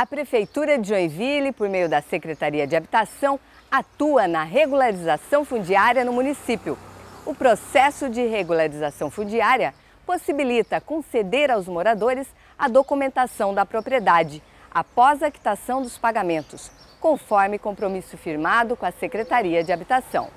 A Prefeitura de Joinville, por meio da Secretaria de Habitação, atua na regularização fundiária no município. O processo de regularização fundiária possibilita conceder aos moradores a documentação da propriedade após a quitação dos pagamentos, conforme compromisso firmado com a Secretaria de Habitação.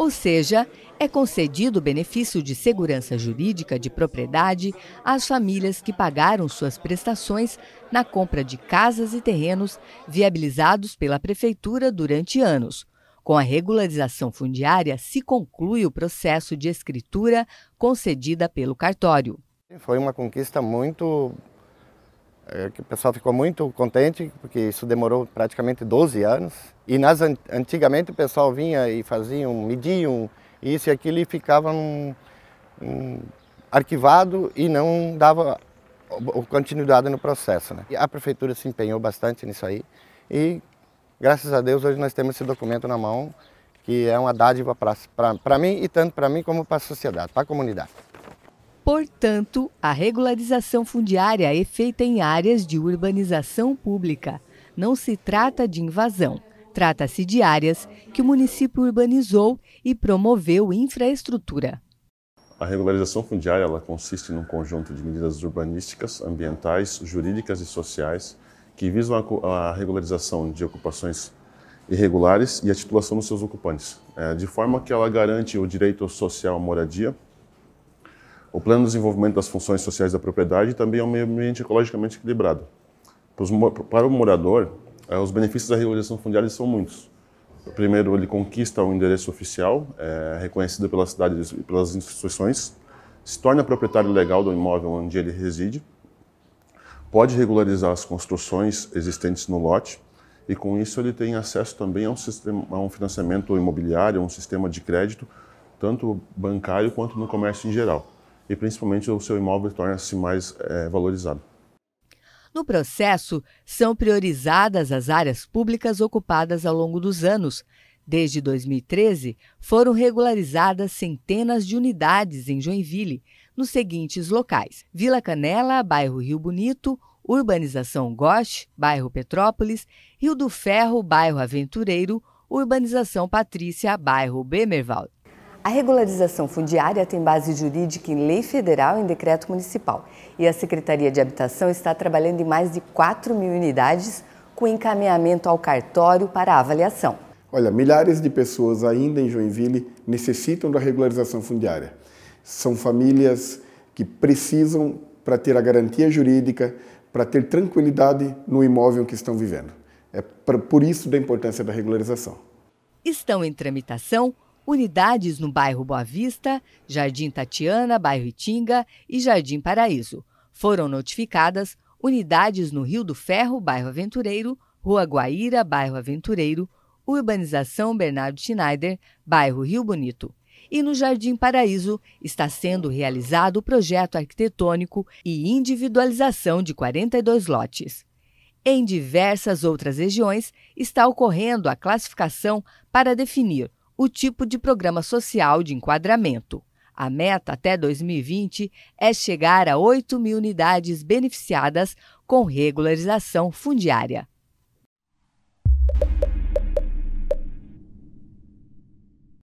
Ou seja, é concedido o benefício de segurança jurídica de propriedade às famílias que pagaram suas prestações na compra de casas e terrenos viabilizados pela Prefeitura durante anos. Com a regularização fundiária, se conclui o processo de escritura concedida pelo cartório. Foi uma conquista muito é, o pessoal ficou muito contente, porque isso demorou praticamente 12 anos. E nas, antigamente o pessoal vinha e fazia um, media isso e aquilo e ficava um, arquivado e não dava continuidade no processo. Né? a prefeitura se empenhou bastante nisso aí e, graças a Deus, hoje nós temos esse documento na mão, que é uma dádiva para mim e tanto para mim como para a sociedade, para a comunidade. Portanto, a regularização fundiária é feita em áreas de urbanização pública. Não se trata de invasão. Trata-se de áreas que o município urbanizou e promoveu infraestrutura. A regularização fundiária ela consiste num conjunto de medidas urbanísticas, ambientais, jurídicas e sociais que visam a regularização de ocupações irregulares e a titulação dos seus ocupantes, eh, de forma que ela garante o direito social à moradia, o plano de desenvolvimento das funções sociais da propriedade também é um meio ambiente ecologicamente equilibrado. Para o morador, eh, os benefícios da regularização fundiária são muitos. Primeiro, ele conquista um endereço oficial, é, reconhecido pela cidade e pelas instituições, se torna proprietário legal do imóvel onde ele reside, pode regularizar as construções existentes no lote e, com isso, ele tem acesso também a um, sistema, a um financiamento imobiliário, a um sistema de crédito, tanto bancário quanto no comércio em geral e principalmente o seu imóvel torna-se mais é, valorizado. No processo, são priorizadas as áreas públicas ocupadas ao longo dos anos. Desde 2013, foram regularizadas centenas de unidades em Joinville, nos seguintes locais: Vila Canela, bairro Rio Bonito, Urbanização Goche, bairro Petrópolis, Rio do Ferro, bairro Aventureiro, Urbanização Patrícia, bairro Bemervald. A regularização fundiária tem base jurídica em lei federal e em decreto municipal. E a Secretaria de Habitação está trabalhando em mais de 4 mil unidades com encaminhamento ao cartório para avaliação. Olha, milhares de pessoas ainda em Joinville necessitam da regularização fundiária. São famílias que precisam para ter a garantia jurídica, para ter tranquilidade no imóvel que estão vivendo. É por isso da importância da regularização. Estão em tramitação unidades no bairro Boa Vista, Jardim Tatiana, bairro Itinga e Jardim Paraíso. Foram notificadas unidades no Rio do Ferro, bairro Aventureiro, Rua Guaíra, bairro Aventureiro, Urbanização Bernardo Schneider, bairro Rio Bonito. E no Jardim Paraíso está sendo realizado o projeto arquitetônico e individualização de 42 lotes. Em diversas outras regiões está ocorrendo a classificação para definir o tipo de programa social de enquadramento. A meta até 2020 é chegar a 8 mil unidades beneficiadas com regularização fundiária.